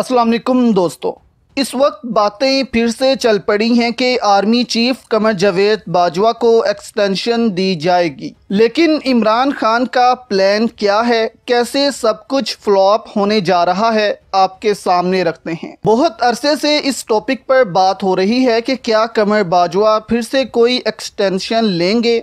असलम दोस्तों इस वक्त बातें फिर से चल पड़ी हैं कि आर्मी चीफ कमर जावेद बाजवा को एक्सटेंशन दी जाएगी लेकिन इमरान खान का प्लान क्या है कैसे सब कुछ फ्लॉप होने जा रहा है आपके सामने रखते हैं बहुत अरसे से इस टॉपिक पर बात हो रही है कि क्या कमर बाजवा फिर से कोई एक्सटेंशन लेंगे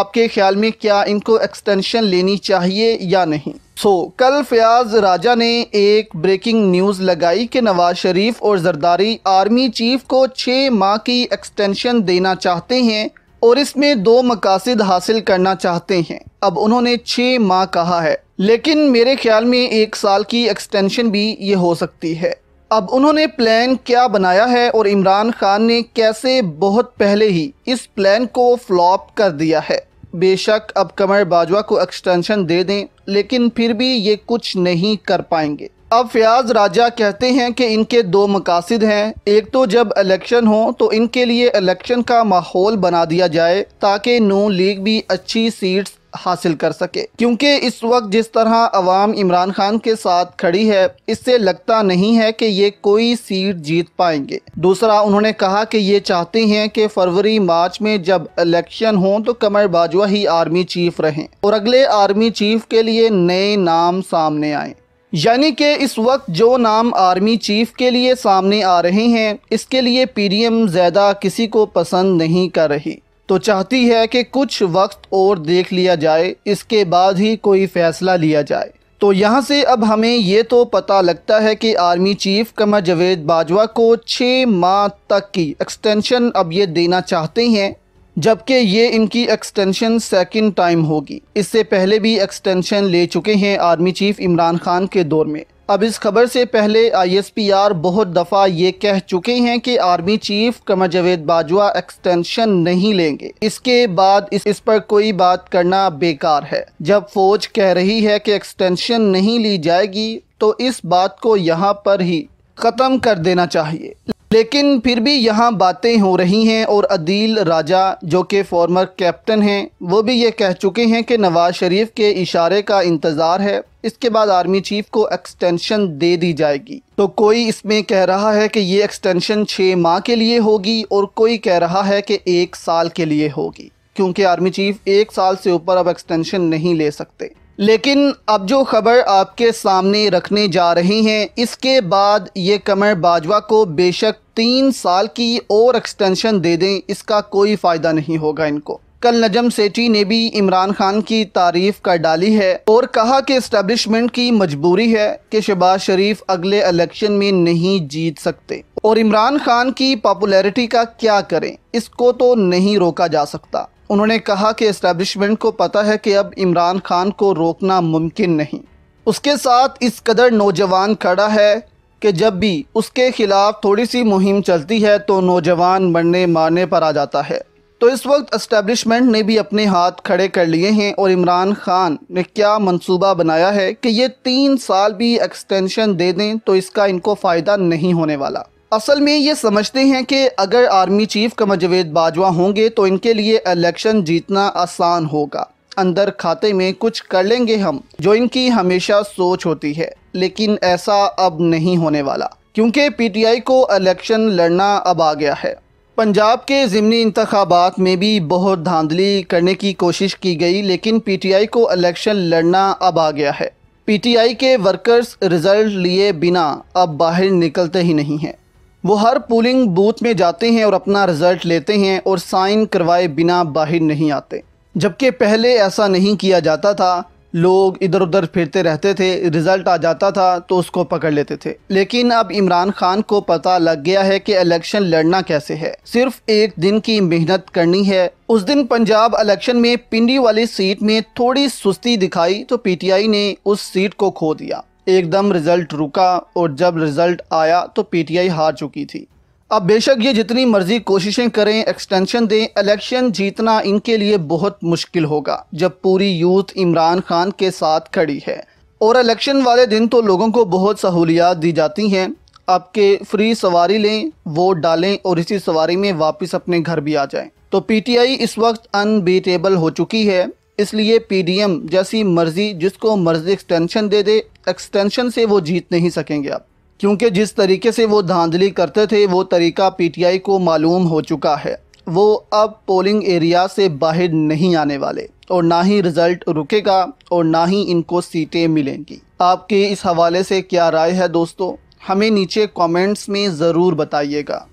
आपके ख्याल में क्या इनको एक्सटेंशन लेनी चाहिए या नहीं सो so, कल फयाज राजा ने एक ब्रेकिंग न्यूज़ लगाई कि नवाज शरीफ और जरदारी आर्मी चीफ को छः माह की एक्सटेंशन देना चाहते हैं और इसमें दो मकासद हासिल करना चाहते हैं अब उन्होंने छः माह कहा है लेकिन मेरे ख्याल में एक साल की एक्सटेंशन भी ये हो सकती है अब उन्होंने प्लान क्या बनाया है और इमरान खान ने कैसे बहुत पहले ही इस प्लान को फ्लॉप कर दिया है बेशक अब कमर बाजवा को एक्सटेंशन दे दें लेकिन फिर भी ये कुछ नहीं कर पाएंगे अब फयाज राजा कहते हैं कि इनके दो मकासद हैं एक तो जब इलेक्शन हो तो इनके लिए इलेक्शन का माहौल बना दिया जाए ताकि नू लीग भी अच्छी सीट्स हासिल कर सके क्योंकि इस वक्त जिस तरह अवाम इमरान खान के साथ खड़ी है इससे लगता नहीं है कि ये कोई सीट जीत पाएंगे दूसरा उन्होंने कहा कि ये चाहते हैं कि फरवरी मार्च में जब इलेक्शन हो तो कमर बाजवा ही आर्मी चीफ रहें और अगले आर्मी चीफ के लिए नए नाम सामने आए यानी कि इस वक्त जो नाम आर्मी चीफ के लिए सामने आ रहे हैं इसके लिए पीडीएम ज़्यादा किसी को पसंद नहीं कर रही तो चाहती है कि कुछ वक्त और देख लिया जाए इसके बाद ही कोई फ़ैसला लिया जाए तो यहाँ से अब हमें ये तो पता लगता है कि आर्मी चीफ कमर जवेद बाजवा को छः माह तक की एक्सटेंशन अब ये देना चाहते हैं जबकि ये इनकी एक्सटेंशन सेकंड टाइम होगी इससे पहले भी एक्सटेंशन ले चुके हैं आर्मी चीफ इमरान खान के दौर में अब इस खबर से पहले आईएसपीआर बहुत दफ़ा ये कह चुके हैं कि army chief Qamar Javed Bajwa extension नहीं लेंगे इसके बाद इस, इस पर कोई बात करना बेकार है जब फौज कह रही है कि एक्सटेंशन नहीं ली जाएगी तो इस बात को यहाँ पर ही ख़त्म कर देना चाहिए लेकिन फिर भी यहाँ बातें हो रही हैं और अदील राजा जो कि फॉर्मर कैप्टन हैं वो भी ये कह चुके हैं कि नवाज़ शरीफ के इशारे का इंतज़ार है इसके बाद आर्मी चीफ को एक्सटेंशन दे दी जाएगी तो कोई इसमें कह रहा है कि ये एक्सटेंशन छः माह के लिए होगी और कोई कह रहा है कि एक साल के लिए होगी क्योंकि आर्मी चीफ एक साल से ऊपर अब एक्सटेंशन नहीं ले सकते लेकिन अब जो खबर आपके सामने रखने जा रहे हैं इसके बाद ये कमर बाजवा को बेशक तीन साल की और एक्सटेंशन दे दें इसका कोई फ़ायदा नहीं होगा इनको कल नजम सेठी ने भी इमरान खान की तारीफ कर डाली है और कहा कि इस्टेब्लिशमेंट की मजबूरी है कि शहबाज शरीफ अगले इलेक्शन में नहीं जीत सकते और इमरान खान की पॉपुलैरिटी का क्या करें इसको तो नहीं रोका जा सकता उन्होंने कहा कि इस्टेब्लिशमेंट को पता है कि अब इमरान खान को रोकना मुमकिन नहीं उसके साथ इस कदर नौजवान खड़ा है कि जब भी उसके खिलाफ थोड़ी सी मुहिम चलती है तो नौजवान मरने मारने पर आ जाता है तो इस वक्त इस्टेब्लिशमेंट ने भी अपने हाथ खड़े कर लिए हैं और इमरान खान ने क्या मंसूबा बनाया है कि ये तीन साल भी एक्सटेंशन दे दें तो इसका इनको फ़ायदा नहीं होने वाला असल में ये समझते हैं कि अगर आर्मी चीफ कमर जवेद बाजवा होंगे तो इनके लिए इलेक्शन जीतना आसान होगा अंदर खाते में कुछ कर लेंगे हम जो इनकी हमेशा सोच होती है लेकिन ऐसा अब नहीं होने वाला क्योंकि पीटीआई को इलेक्शन लड़ना अब आ गया है पंजाब के ज़िमनी इंतबात में भी बहुत धांधली करने की कोशिश की गई लेकिन पीटीआई को इलेक्शन लड़ना अब आ गया है पीटीआई के वर्कर्स रिज़ल्ट लिए बिना अब बाहर निकलते ही नहीं हैं वो हर पोलिंग बूथ में जाते हैं और अपना रिज़ल्ट लेते हैं और साइन करवाए बिना बाहर नहीं आते जबकि पहले ऐसा नहीं किया जाता था लोग इधर उधर फिरते रहते थे रिज़ल्ट आ जाता था तो उसको पकड़ लेते थे लेकिन अब इमरान खान को पता लग गया है कि इलेक्शन लड़ना कैसे है सिर्फ एक दिन की मेहनत करनी है उस दिन पंजाब इलेक्शन में पिंडी वाली सीट में थोड़ी सुस्ती दिखाई तो पीटीआई ने उस सीट को खो दिया एकदम रिज़ल्ट रुका और जब रिज़ल्ट आया तो पीटीआई हार चुकी थी अब बेशक ये जितनी मर्जी कोशिशें करें एक्सटेंशन दें इलेक्शन जीतना इनके लिए बहुत मुश्किल होगा जब पूरी यूथ इमरान खान के साथ खड़ी है और इलेक्शन वाले दिन तो लोगों को बहुत सहूलियात दी जाती हैं आपके फ्री सवारी लें वोट डालें और इसी सवारी में वापस अपने घर भी आ जाएं तो पीटीआई इस वक्त अनबीटेबल हो चुकी है इसलिए पीडीएम जैसी मर्जी जिसको मर्जी एक्सटेंशन दे दे एक्सटेंशन से वो जीत नहीं सकेंगे आप क्योंकि जिस तरीके से वो धांधली करते थे वो तरीका पीटीआई को मालूम हो चुका है वो अब पोलिंग एरिया से बाहर नहीं आने वाले और ना ही रिज़ल्ट रुकेगा और ना ही इनको सीटें मिलेंगी आपके इस हवाले से क्या राय है दोस्तों हमें नीचे कमेंट्स में ज़रूर बताइएगा